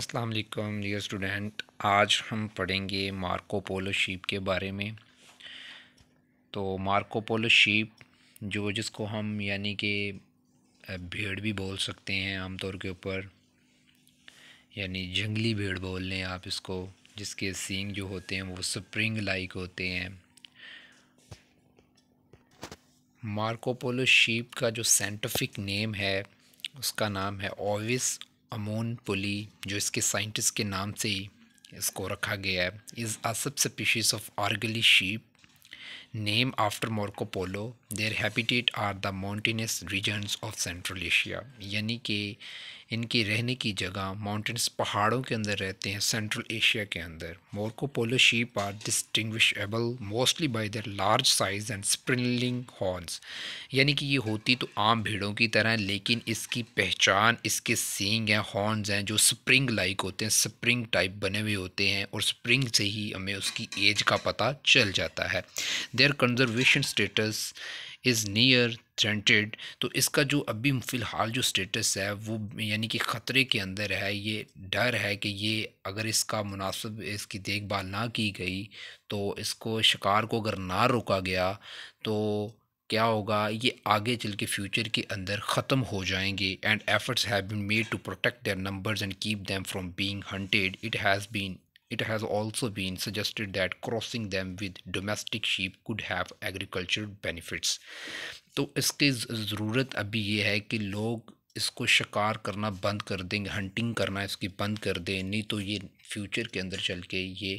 अस्सलाम वालेकुम dear student आज हम पढ़ेंगे मार्को पोलो शीप के बारे में तो मार्को पोलो शीप जो जिसको हम यानी कि भेड़ भी बोल सकते हैं आमतौर के ऊपर यानी जंगली भेड़ बोल लें आप इसको जिसके सींग जो होते हैं वो स्प्रिंग लाइक होते हैं मार्को पोलो शीप का जो साइंटिफिक नेम है उसका नाम है ओविस अमोन पुली जो इसके साइंटिस्ट के नाम से ही इसको रखा गया है is a subspecies of argali sheep name after Marco Polo Polo their habitat are the mountainous regions of Central Asia यानी कि इनकी रहने की जगह माउंटेंस पहाड़ों के अंदर रहते हैं सेंट्रल एशिया के अंदर Marco Polo sheep are distinguishable mostly by their large size and spiralling horns यानी कि ये होती तो आम भीड़ों की तरह लेकिन इसकी पहचान इसके सींग हैं हॉर्न्स हैं जो स्प्रिंग लाइक होते हैं स्प्रिंग टाइप बने हुए होते हैं और स्प्रिंग से ही हमें उसकी एज का पता चल जाता है their conservation status is near threatened तो इसका जो अभी फ़िलहाल जो स्टेटस है वो यानी कि ख़तरे के अंदर है ये डर है कि ये अगर इसका मुनासिब इसकी देखभाल ना की गई तो इसको शिकार को अगर ना रोका गया तो क्या होगा ये आगे चल के फ्यूचर के अंदर ख़त्म हो जाएंगे and efforts have been made to protect their numbers and keep them from being hunted it has been It has also been suggested that crossing them with domestic sheep could have agricultural benefits. तो इसकी ज़रूरत अभी ये है कि लोग इसको शिकार करना बंद कर देंगे हंटिंग करना इसकी बंद कर दें नहीं तो ये फ्यूचर के अंदर चल के ये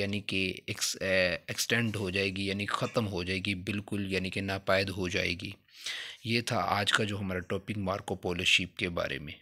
यानी कि एक्स एक्सटेंड हो जाएगी यानी ख़त्म हो जाएगी बिल्कुल यानी कि नापायद हो जाएगी ये था आज का जो हमारा टॉपिक मार्को पोलो शीप के बारे में